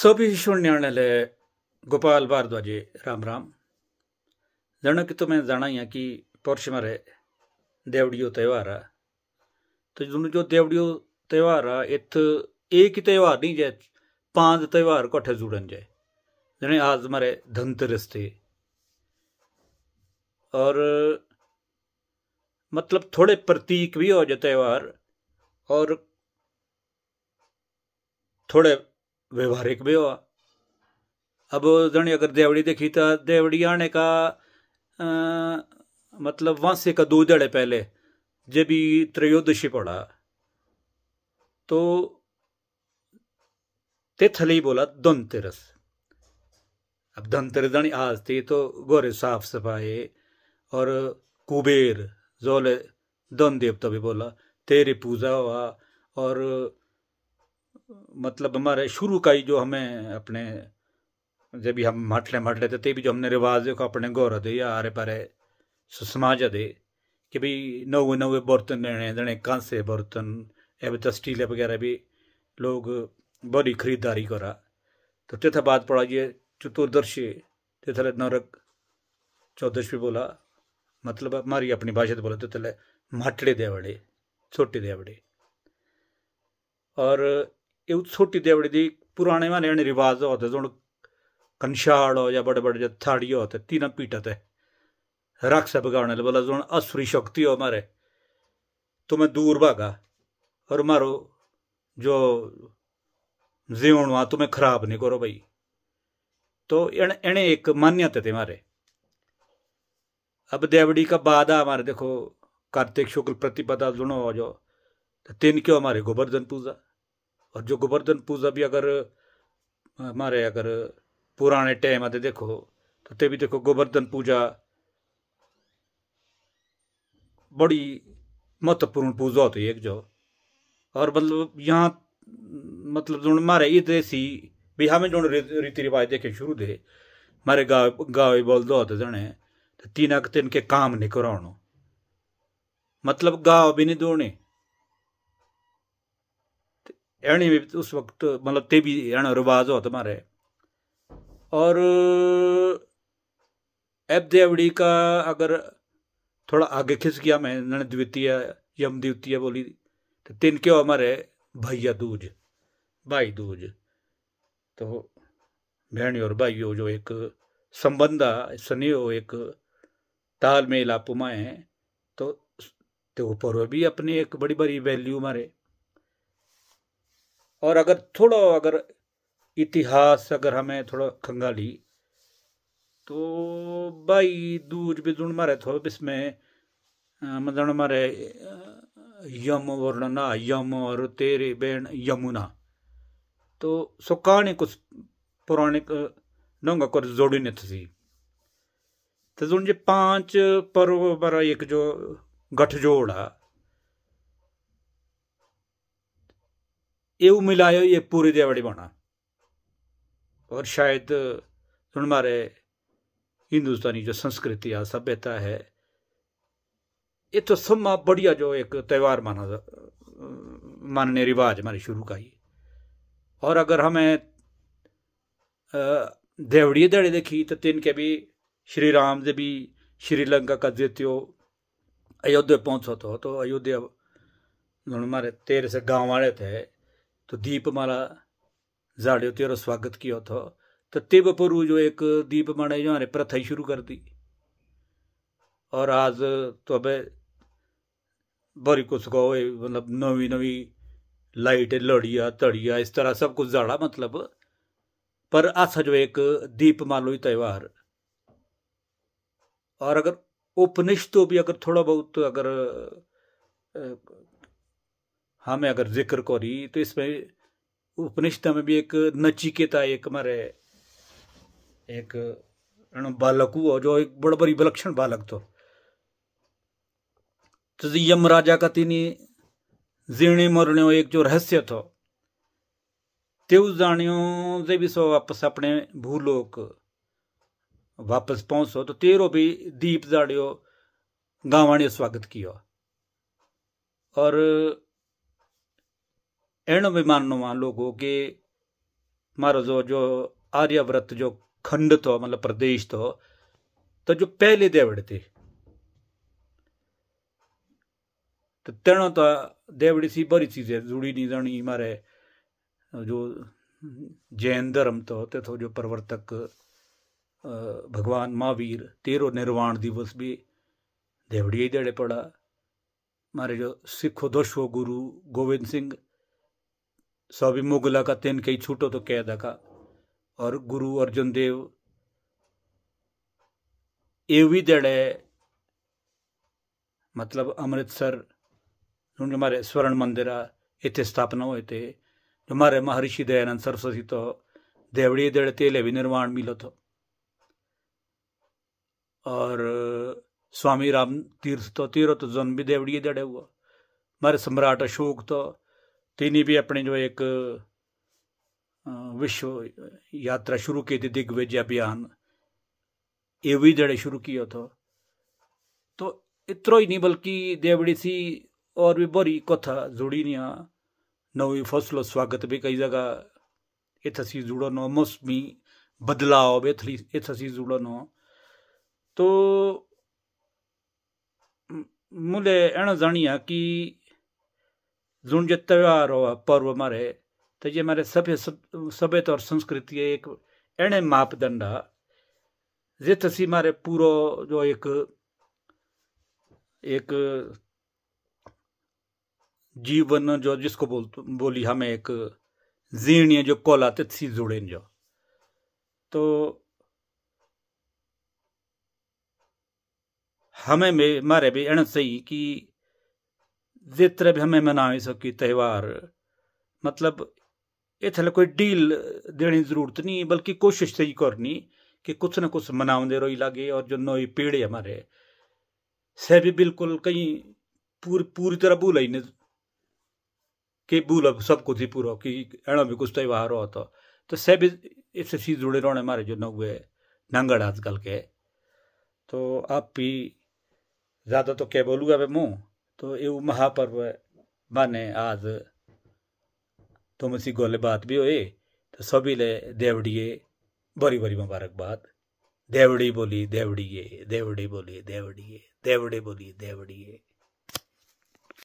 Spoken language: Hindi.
सभी ले गोपाल भारद्वाजे राम राम जाना कि तो मैं जाना यहाँ कि पौरश मारे देवड़ियो त्यौहार है तो जो जो देवड़ियो त्यौहार है इत एक ही त्यौहार नहीं जाए पांच त्यौहार कट्ठे जुड़न जाए जने आज मारे धनतेरस थे और मतलब थोड़े प्रतीक भी हो जाए त्यौहार और थोड़े व्यवहारिक भी हुआ अब जानी अगर देवड़ी देखी तो देवड़ी आने का आ, मतलब से का दो जड़े पहले जब भी त्रयोदशी पड़ा तो ही बोला धनतेरस अब धनतेरस जानी आज थी तो गोरे साफ सफाई और कुबेर जोले धन देवता भी बोला तेरी पूजा हुआ और मतलब हमारे शुरू का ही जो हमें अपने जब भी हम मटले मटले थे तभी जो हमने रिवाज देखो अपने गौर दे या आरे पारे समाज दे कि भाई नवे नवे बर्तन लेने देने कांसे बर्तन या तो स्टील वगैरह भी लोग बड़ी खरीदारी करा तो तथा बाद पड़ा ये चतुर्दशी तेथले नरक चौदश भी बोला मतलब हमारी अपनी भाषा तो बोला थे मटले देवड़े छोटे देवड़े और छोटी देवड़ी દેवड़ी पुराने माने रिवाज होते जो कंशाड़ हो या बड़े बड़े जो थाड़ी होते तीन पीटते राक्ष बगाने बोला जो असुरी शक्ति हो मारे तो मैं दूर भागा और मारो जो जीवन वहाँ तुम्हें खराब नहीं करो भाई तो एने एक मान्यता थे मारे अब देवड़ी का बाद हमारे देखो कार्तिक शुक्ल प्रतिपदा जुड़ो हो जो तीन क्यों हमारे गोवर्धन पूजा और जो गोवर्धन पूजा भी अगर हमारे अगर पुराने टाइम आते देखो तो ते भी देखो गोवर्धन पूजा बड़ी महत्वपूर्ण पूजा होती है एक जो और मतलब यहाँ मतलब जो हमारे ये देसी भी हमें हाँ जो रीति रिवाज देखे शुरू दे हमारे गाँव गाँव बोल दो होते जने तो तीन अक तीन के काम नहीं कराओ मतलब गाँव भी नहीं दोने एणी में तो उस वक्त मतलब ते भी एण रिवाज हो तुम्हारे और ऐप देवड़ी का अगर थोड़ा आगे खिस गया मैं नन द्वितीय यम द्वितीय बोली तो तीन के हमारे भैया दूज भाई दूज तो बहन और भाई जो एक संबंध आ स्नेह हो एक तालमेल आप है तो तो पर्व भी अपने एक बड़ी बड़ी वैल्यू हमारे और अगर थोड़ा अगर इतिहास अगर हमें थोड़ा खंगाली तो भाई दूज भी जुड़ मारे थो इसमें मदन मारे यम वर्णना यम और तेरे बेण यमुना तो सो कहानी कुछ पौराणिक नंगा को जोड़ी ने थी तो जो पांच पर्व पर एक जो गठजोड़ है એવું મિલાયો ये पूरी दिहाड़ी बना और शायद मारे हिंदुस्तानी जो संस्कृति है सभ्यता है ये तो सम्मा बढ़िया जो एक त्यौहार माना मानने रिवाज हमारे शुरू का ही और अगर हमें देवड़ी दड़े देखी तो तीन के भी श्री राम जब भी श्रीलंका का द्वितीय अयोध्या पहुंचो तो तो अयोध्या हमारे तेरह से गांव वाले थे तो दीपमाला ઝાડ્યો તેરો स्वागत किया था तो તે બપોરું जो एक દીપમાળા यहाँ प्रथा ही शुरू कर दी और आज तो अब बड़ी कुछ कहो मतलब नवी नवी लाइट लड़िया तड़िया इस तरह सब कुछ जाड़ा मतलब पर आसा जो एक दीपमालो ही त्यौहार और अगर उपनिष्ठों तो भी अगर थोड़ा बहुत अगर हमें अगर जिक्र करी तो इसमें उपनिषद में भी एक नचिकेता एक हमारे एक बालक हुआ जो एक बड़ा बड़ी विलक्षण बालक तो, तो यम राजा का तीन जीर्ण मरण एक जो रहस्य थो तो। तेव जाण्यो जे भी सो वापस अपने भूलोक वापस पहुंचो तो तेरो भी दीप जाड़ियो गावाणियों स्वागत किया और अहिड़ो बि मानोमालो हो की हमारो जो जो आर्यव्रत जो खंड तो मतलब प्रदेश तो तो जो पहले देवड़ थी तो तेणो तो देवड़ी सी बरी चीजें जुड़ी नहीं जानी हमारे जो जैन धर्म तो ते तो जो प्रवर्तक भगवान महावीर तेरो निर्वाण दिवस भी देवड़ी ही देड़े पड़ा मारे जो सिखो दशो गुरु गोविंद सिंह सभी मुगला का तेन कई छूटो तो कैद का और गुरु अर्जुन देव एवी दड़े मतलब अमृतसर हमारे स्वर्ण मंदिर इतने स्थापना हुए थे हमारे महर्षि दयानंद सरस्वती तो देवड़ी देड़ तेले भी निर्माण मिलो तो और स्वामी राम तीर्थ तो तीर्थ तो जन्म भी देवड़ी दड़े हुआ हमारे सम्राट अशोक तो तिन्हीं भी अपने जो एक विश्व यात्रा शुरू की थी दिग्विजय अभियान ये भी जड़े शुरू किए उतो तो इतरो ही नहीं बल्कि देवड़ी सी और भी बड़ी कथा जुड़ी नहीं नवी फसलो स्वागत भी कई जगह इतसी जुड़न हो मौसमी बदलाव भी इथली इतसी जुड़न हो तो मुझे एना जानिया कि झुंड जो त्यौहार हुआ पर्व मारे ये मारे सभ्य सभ्य तौर संस्कृति एक एने मापदंड आहे जे तसी मारे पूरो जो एक एक जीवन जो जिसको बोल बोली हमें एक जीणी जो कोला सी जुड़े जो तो हमें भी मारे भी अण सही कि भी हमें मनाई सकी त्यौहार मतलब इतने कोई डील देने की जरूरत नहीं बल्कि कोशिश सही करनी कि कुछ ना कुछ मना रही लागे और जो नई पीढ़ी हमारे से भी बिल्कुल कहीं पूरी पूरी तरह भूल ही नहीं कि भूल सब कुछ ही पूरा कि एणो भी कुछ त्यौहार हो तो तो से भी इससे चीज जुड़े रहने हमारे जो नवे नांगड़ आजकल के तो आप भी ज़्यादा तो क्या बोलूँगा मुँह तो यू महापर्व મહાપર્વ आज तो तुमसी गोले बात भी होए तो सभी ले देवड़िए बड़ी बड़ी मुबारकबाद देवड़ी बोली देवड़िए देवड़ी बोली देवड़िए देवड़े बोली देवड़िए